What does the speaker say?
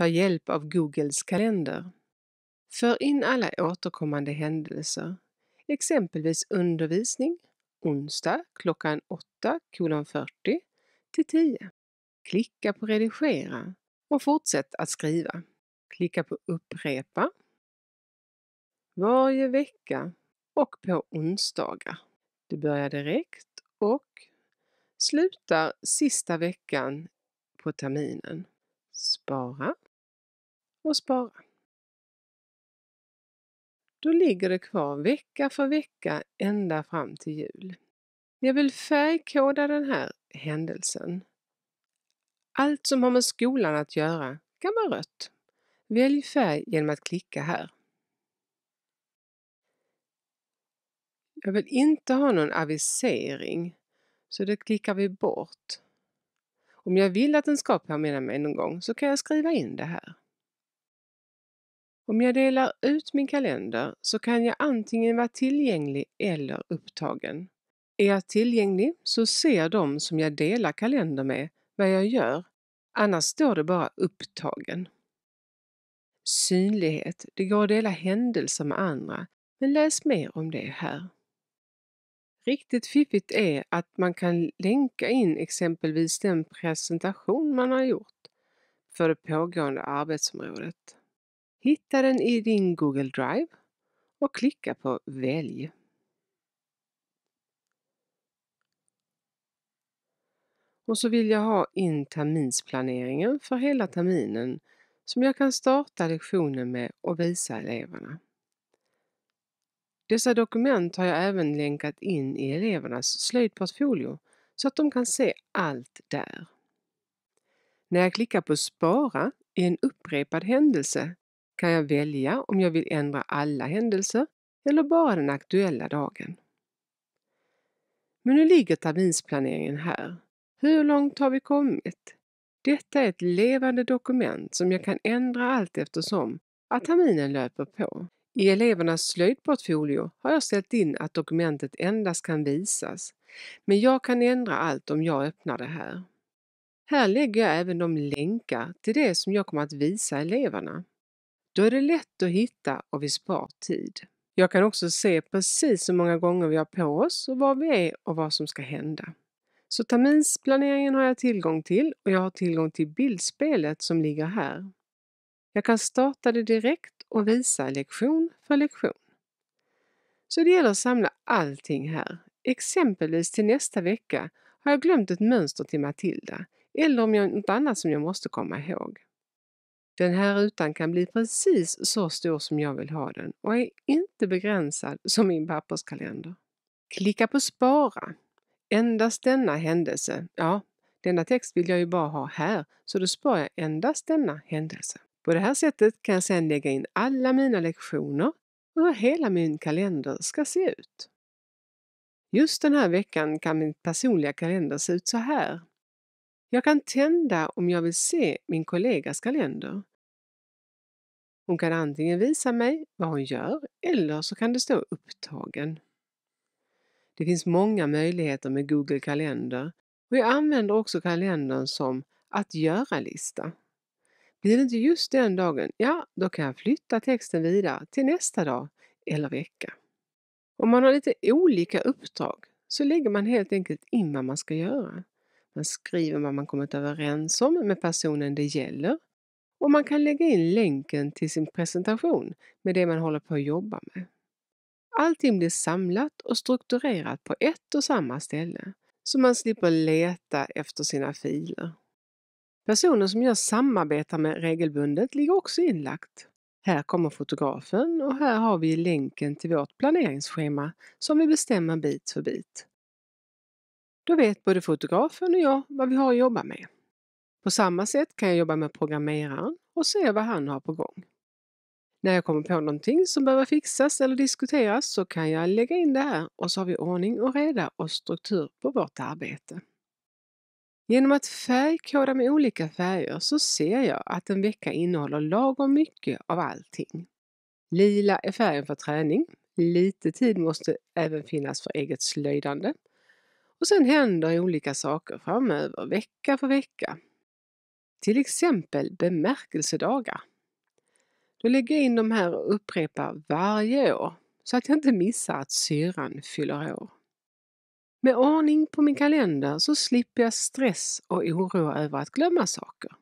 Ta hjälp av Googles kalender. För in alla återkommande händelser, exempelvis undervisning onsdag klockan 8.40 till 10. Klicka på redigera och fortsätt att skriva. Klicka på upprepa varje vecka och på onsdagar. Du börjar direkt och slutar sista veckan på terminen. Spara och spara. Då ligger det kvar vecka för vecka ända fram till jul. Jag vill färgkoda den här händelsen. Allt som har med skolan att göra kan vara rött. Välj färg genom att klicka här. Jag vill inte ha någon avisering, så det klickar vi bort. Om jag vill att den ska påminna mig någon gång så kan jag skriva in det här. Om jag delar ut min kalender så kan jag antingen vara tillgänglig eller upptagen. Är jag tillgänglig så ser de som jag delar kalender med vad jag gör, annars står det bara upptagen. Synlighet, det går att dela händelser med andra, men läs mer om det här. Riktigt fiffigt är att man kan länka in exempelvis den presentation man har gjort för det pågående arbetsområdet. Hitta den i din Google Drive och klicka på Välj. Och så vill jag ha in terminsplaneringen för hela terminen som jag kan starta lektionen med och visa eleverna. Dessa dokument har jag även länkat in i elevernas slöjdportfolio så att de kan se allt där. När jag klickar på Spara i en upprepad händelse kan jag välja om jag vill ändra alla händelser eller bara den aktuella dagen. Men nu ligger terminsplaneringen här. Hur långt har vi kommit? Detta är ett levande dokument som jag kan ändra allt eftersom att terminen löper på. I elevernas slöjdportfolio har jag ställt in att dokumentet endast kan visas, men jag kan ändra allt om jag öppnar det här. Här lägger jag även de länkar till det som jag kommer att visa eleverna. Då är det lätt att hitta och vi spar tid. Jag kan också se precis hur många gånger vi har på oss och var vi är och vad som ska hända. Så terminsplaneringen har jag tillgång till och jag har tillgång till bildspelet som ligger här. Jag kan starta det direkt och visa lektion för lektion. Så det gäller att samla allting här. Exempelvis till nästa vecka har jag glömt ett mönster till Matilda eller om jag något annat som jag måste komma ihåg. Den här rutan kan bli precis så stor som jag vill ha den och är inte begränsad som min papperskalender. Klicka på spara. Endast denna händelse. Ja, denna text vill jag ju bara ha här, så då sparar jag endast denna händelse. På det här sättet kan jag sedan lägga in alla mina lektioner och hur hela min kalender ska se ut. Just den här veckan kan min personliga kalender se ut så här. Jag kan tända om jag vill se min kollegas kalender. Hon kan antingen visa mig vad hon gör eller så kan det stå upptagen. Det finns många möjligheter med Google kalender och jag använder också kalendern som att göra-lista. Blir det inte just den dagen, ja då kan jag flytta texten vidare till nästa dag eller vecka. Om man har lite olika uppdrag så lägger man helt enkelt in vad man ska göra. Man skriver vad man kommit överens om med personen det gäller och man kan lägga in länken till sin presentation med det man håller på att jobba med. Allting blir samlat och strukturerat på ett och samma ställe så man slipper leta efter sina filer. Personer som jag samarbetar med regelbundet ligger också inlagt. Här kommer fotografen och här har vi länken till vårt planeringsschema som vi bestämmer bit för bit. Då vet både fotografen och jag vad vi har att jobba med. På samma sätt kan jag jobba med programmeraren och se vad han har på gång. När jag kommer på någonting som behöver fixas eller diskuteras så kan jag lägga in det här och så har vi ordning och reda och struktur på vårt arbete. Genom att färgkoda med olika färger så ser jag att en vecka innehåller lagom mycket av allting. Lila är färgen för träning. Lite tid måste även finnas för eget slöjdande. Och sen händer olika saker framöver, vecka för vecka. Till exempel bemärkelsedagar. Då lägger jag in de här och upprepar varje år så att jag inte missar att syran fyller år. Med ordning på min kalender så slipper jag stress och oro över att glömma saker.